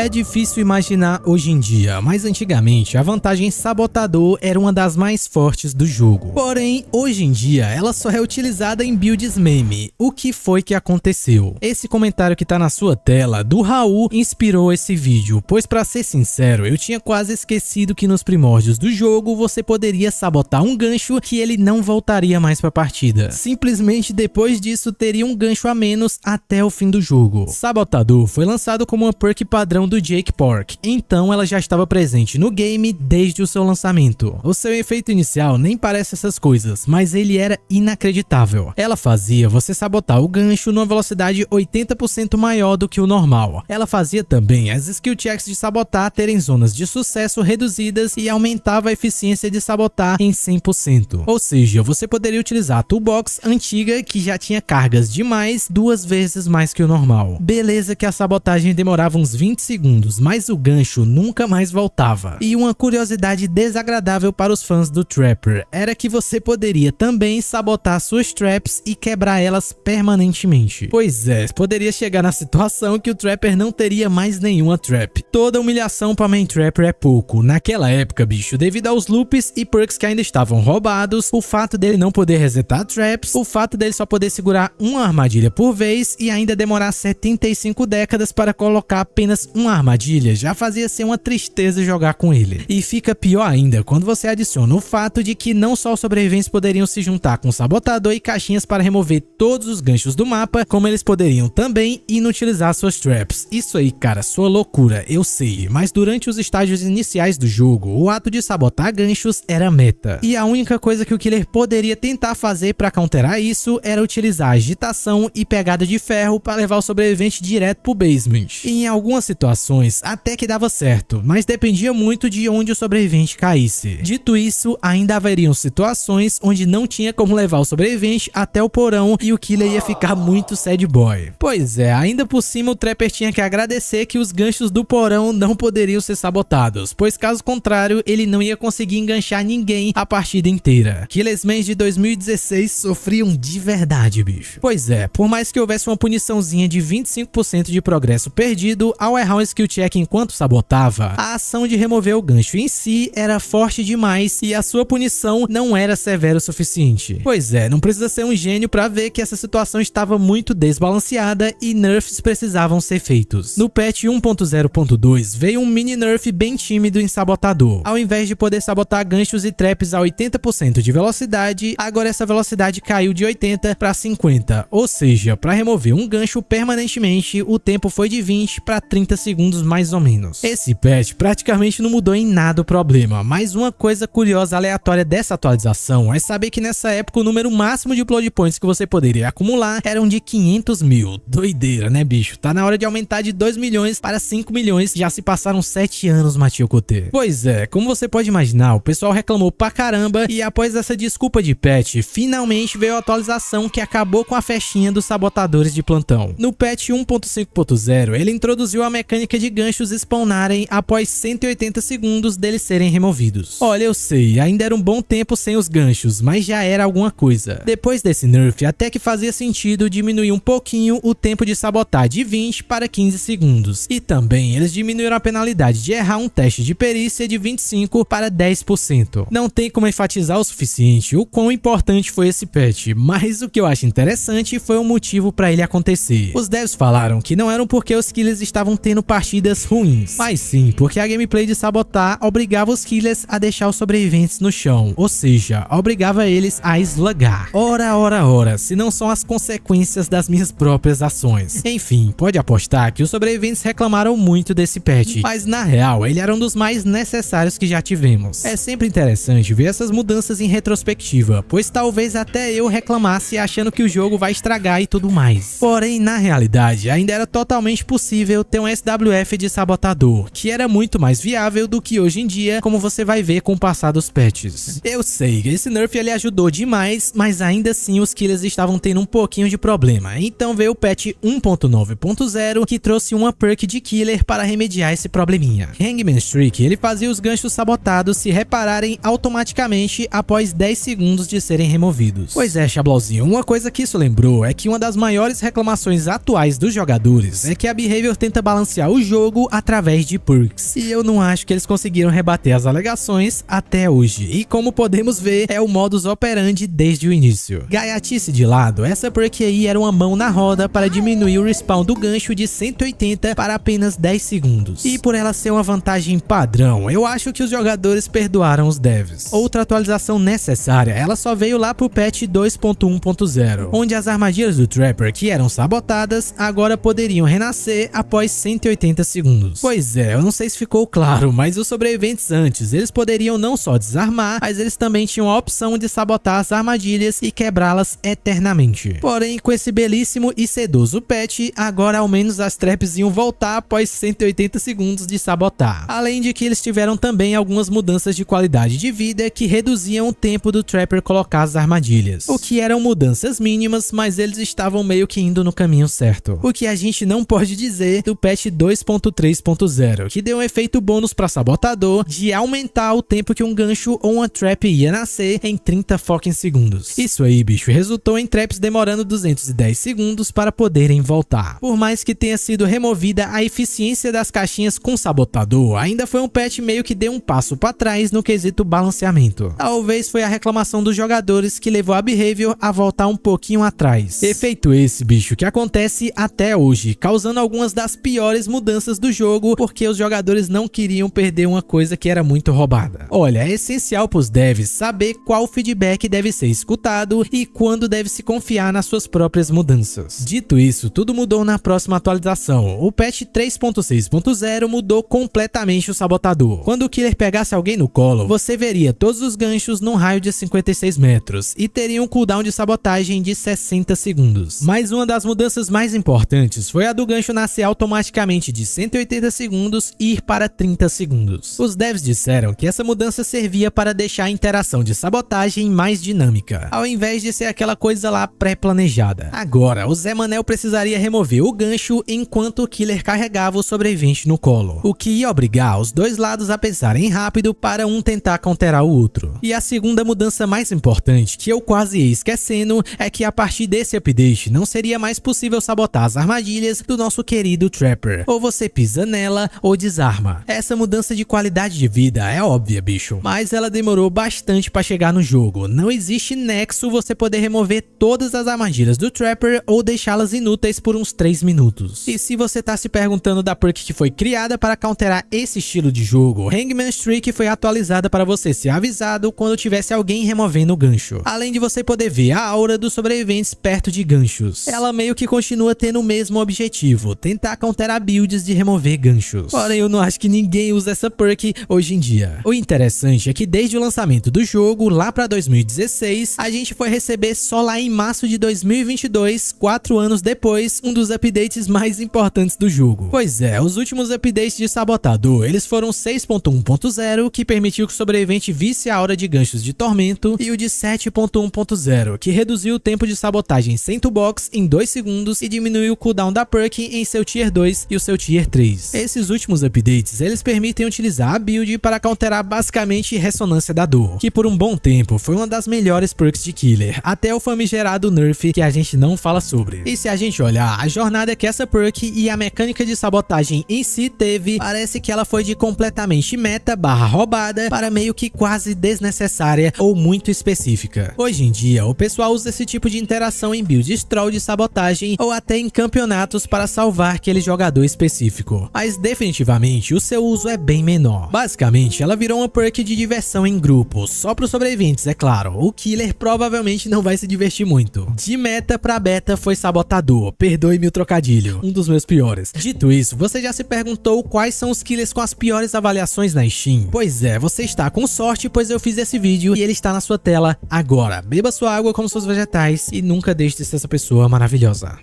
É difícil imaginar hoje em dia, mas antigamente a vantagem sabotador era uma das mais fortes do jogo. Porém, hoje em dia ela só é utilizada em builds meme. O que foi que aconteceu? Esse comentário que tá na sua tela do Raul inspirou esse vídeo, pois para ser sincero, eu tinha quase esquecido que nos primórdios do jogo você poderia sabotar um gancho que ele não voltaria mais para a partida. Simplesmente depois disso teria um gancho a menos até o fim do jogo. Sabotador foi lançado como uma perk padrão do Jake Pork. então ela já estava presente no game desde o seu lançamento. O seu efeito inicial nem parece essas coisas, mas ele era inacreditável. Ela fazia você sabotar o gancho numa velocidade 80% maior do que o normal. Ela fazia também as skill checks de sabotar terem zonas de sucesso reduzidas e aumentava a eficiência de sabotar em 100%. Ou seja, você poderia utilizar a toolbox antiga que já tinha cargas demais duas vezes mais que o normal. Beleza que a sabotagem demorava uns 20 segundos segundos, mas o gancho nunca mais voltava. E uma curiosidade desagradável para os fãs do Trapper era que você poderia também sabotar suas traps e quebrar elas permanentemente. Pois é, poderia chegar na situação que o Trapper não teria mais nenhuma trap. Toda humilhação para Main Trapper é pouco. Naquela época, bicho, devido aos loops e perks que ainda estavam roubados, o fato dele não poder resetar traps, o fato dele só poder segurar uma armadilha por vez e ainda demorar 75 décadas para colocar apenas uma armadilha já fazia ser uma tristeza jogar com ele. E fica pior ainda quando você adiciona o fato de que não só os sobreviventes poderiam se juntar com o sabotador e caixinhas para remover todos os ganchos do mapa, como eles poderiam também inutilizar suas traps. Isso aí, cara, sua loucura, eu sei, mas durante os estágios iniciais do jogo, o ato de sabotar ganchos era meta. E a única coisa que o killer poderia tentar fazer para counterar isso era utilizar agitação e pegada de ferro para levar o sobrevivente direto pro basement. E em algumas situações situações até que dava certo, mas dependia muito de onde o sobrevivente caísse. Dito isso, ainda haveriam situações onde não tinha como levar o sobrevivente até o porão e o killer ia ficar muito sad boy. Pois é, ainda por cima o Trapper tinha que agradecer que os ganchos do porão não poderiam ser sabotados, pois caso contrário, ele não ia conseguir enganchar ninguém a partida inteira. Killers Man de 2016 sofriam de verdade, bicho. Pois é, por mais que houvesse uma puniçãozinha de 25% de progresso perdido, ao errar um skill check enquanto sabotava, a ação de remover o gancho em si era forte demais e a sua punição não era severa o suficiente. Pois é, não precisa ser um gênio para ver que essa situação estava muito desbalanceada e nerfs precisavam ser feitos. No patch 1.0.2 veio um mini nerf bem tímido em sabotador. Ao invés de poder sabotar ganchos e traps a 80% de velocidade, agora essa velocidade caiu de 80 para 50, ou seja, para remover um gancho permanentemente, o tempo foi de 20 para 30 segundos segundos mais ou menos. Esse patch praticamente não mudou em nada o problema, mas uma coisa curiosa aleatória dessa atualização é saber que nessa época o número máximo de Blood Points que você poderia acumular eram de 500 mil. Doideira, né bicho? Tá na hora de aumentar de 2 milhões para 5 milhões, já se passaram 7 anos, Matio Cote. Pois é, como você pode imaginar, o pessoal reclamou pra caramba e após essa desculpa de patch, finalmente veio a atualização que acabou com a festinha dos sabotadores de plantão. No patch 1.5.0, ele introduziu a mecânica mecânica de ganchos spawnarem após 180 segundos deles serem removidos. Olha, eu sei, ainda era um bom tempo sem os ganchos, mas já era alguma coisa. Depois desse nerf, até que fazia sentido diminuir um pouquinho o tempo de sabotar de 20 para 15 segundos. E também, eles diminuíram a penalidade de errar um teste de perícia de 25 para 10%. Não tem como enfatizar o suficiente o quão importante foi esse patch, mas o que eu acho interessante foi o motivo para ele acontecer. Os devs falaram que não eram porque os killers estavam tendo partidas ruins, mas sim porque a gameplay de Sabotar obrigava os killers a deixar os sobreviventes no chão, ou seja, obrigava eles a eslagar. Ora, ora, ora, se não são as consequências das minhas próprias ações. Enfim, pode apostar que os sobreviventes reclamaram muito desse patch, mas na real ele era um dos mais necessários que já tivemos. É sempre interessante ver essas mudanças em retrospectiva, pois talvez até eu reclamasse achando que o jogo vai estragar e tudo mais. Porém, na realidade, ainda era totalmente possível ter um SW WF de sabotador, que era muito mais viável do que hoje em dia, como você vai ver com o passar dos patches. Eu sei, esse nerf ele ajudou demais, mas ainda assim os killers estavam tendo um pouquinho de problema, então veio o patch 1.9.0 que trouxe uma perk de killer para remediar esse probleminha. Hangman Streak, ele fazia os ganchos sabotados se repararem automaticamente após 10 segundos de serem removidos. Pois é, Chablauzinho, uma coisa que isso lembrou é que uma das maiores reclamações atuais dos jogadores é que a Behavior tenta balancear o jogo através de perks. E eu não acho que eles conseguiram rebater as alegações até hoje. E como podemos ver, é o modus operandi desde o início. Gaiatice de lado, essa perk aí era uma mão na roda para diminuir o respawn do gancho de 180 para apenas 10 segundos. E por ela ser uma vantagem padrão, eu acho que os jogadores perdoaram os devs. Outra atualização necessária, ela só veio lá pro patch 2.1.0, onde as armadilhas do Trapper que eram sabotadas agora poderiam renascer após 180 180 segundos. Pois é, eu não sei se ficou claro, mas os sobreviventes antes, eles poderiam não só desarmar, mas eles também tinham a opção de sabotar as armadilhas e quebrá-las eternamente. Porém, com esse belíssimo e sedoso pet, agora ao menos as traps iam voltar após 180 segundos de sabotar. Além de que eles tiveram também algumas mudanças de qualidade de vida que reduziam o tempo do Trapper colocar as armadilhas. O que eram mudanças mínimas, mas eles estavam meio que indo no caminho certo. O que a gente não pode dizer do patch 2.3.0, que deu um efeito bônus para sabotador de aumentar o tempo que um gancho ou uma trap ia nascer em 30 fucking segundos. Isso aí, bicho, resultou em traps demorando 210 segundos para poderem voltar. Por mais que tenha sido removida a eficiência das caixinhas com sabotador, ainda foi um patch meio que deu um passo para trás no quesito balanceamento. Talvez foi a reclamação dos jogadores que levou a Behavior a voltar um pouquinho atrás. Efeito esse, bicho, que acontece até hoje, causando algumas das piores mudanças do jogo porque os jogadores não queriam perder uma coisa que era muito roubada. Olha, é essencial para os devs saber qual feedback deve ser escutado e quando deve se confiar nas suas próprias mudanças. Dito isso, tudo mudou na próxima atualização. O patch 3.6.0 mudou completamente o sabotador. Quando o killer pegasse alguém no colo, você veria todos os ganchos num raio de 56 metros e teria um cooldown de sabotagem de 60 segundos. Mas uma das mudanças mais importantes foi a do gancho nascer automaticamente inicialmente de 180 segundos e ir para 30 segundos. Os devs disseram que essa mudança servia para deixar a interação de sabotagem mais dinâmica, ao invés de ser aquela coisa lá pré-planejada. Agora, o Zé Manel precisaria remover o gancho enquanto o killer carregava o sobrevivente no colo, o que ia obrigar os dois lados a pensarem rápido para um tentar counterar o outro. E a segunda mudança mais importante, que eu quase ia esquecendo, é que a partir desse update não seria mais possível sabotar as armadilhas do nosso querido Trapper, ou você pisa nela ou desarma. Essa mudança de qualidade de vida é óbvia, bicho. Mas ela demorou bastante para chegar no jogo. Não existe nexo você poder remover todas as armadilhas do Trapper ou deixá-las inúteis por uns 3 minutos. E se você tá se perguntando da perk que foi criada para counterar esse estilo de jogo, Hangman Streak foi atualizada para você ser avisado quando tivesse alguém removendo o gancho. Além de você poder ver a aura dos sobreviventes perto de ganchos. Ela meio que continua tendo o mesmo objetivo, tentar counterar build builds de remover ganchos. Porém, eu não acho que ninguém usa essa perk hoje em dia. O interessante é que desde o lançamento do jogo, lá para 2016, a gente foi receber só lá em março de 2022, quatro anos depois, um dos updates mais importantes do jogo. Pois é, os últimos updates de Sabotador, eles foram 6.1.0, que permitiu que o sobrevivente visse a aura de ganchos de tormento, e o de 7.1.0, que reduziu o tempo de sabotagem sem toolbox em 2 segundos e diminuiu o cooldown da perk em seu tier 2 e o seu Tier 3. Esses últimos updates, eles permitem utilizar a build para counterar basicamente Ressonância da Dor, que por um bom tempo foi uma das melhores perks de Killer, até o famigerado nerf que a gente não fala sobre. E se a gente olhar a jornada que essa perk e a mecânica de sabotagem em si teve, parece que ela foi de completamente meta barra roubada para meio que quase desnecessária ou muito específica. Hoje em dia, o pessoal usa esse tipo de interação em builds troll de sabotagem ou até em campeonatos para salvar aquele jogador específico específico, mas definitivamente o seu uso é bem menor. Basicamente, ela virou uma perk de diversão em grupo, só para os sobreviventes, é claro. O killer provavelmente não vai se divertir muito. De meta para beta foi sabotador, perdoe meu trocadilho, um dos meus piores. Dito isso, você já se perguntou quais são os killers com as piores avaliações na Steam? Pois é, você está com sorte, pois eu fiz esse vídeo e ele está na sua tela agora. Beba sua água como seus vegetais e nunca deixe de ser essa pessoa maravilhosa.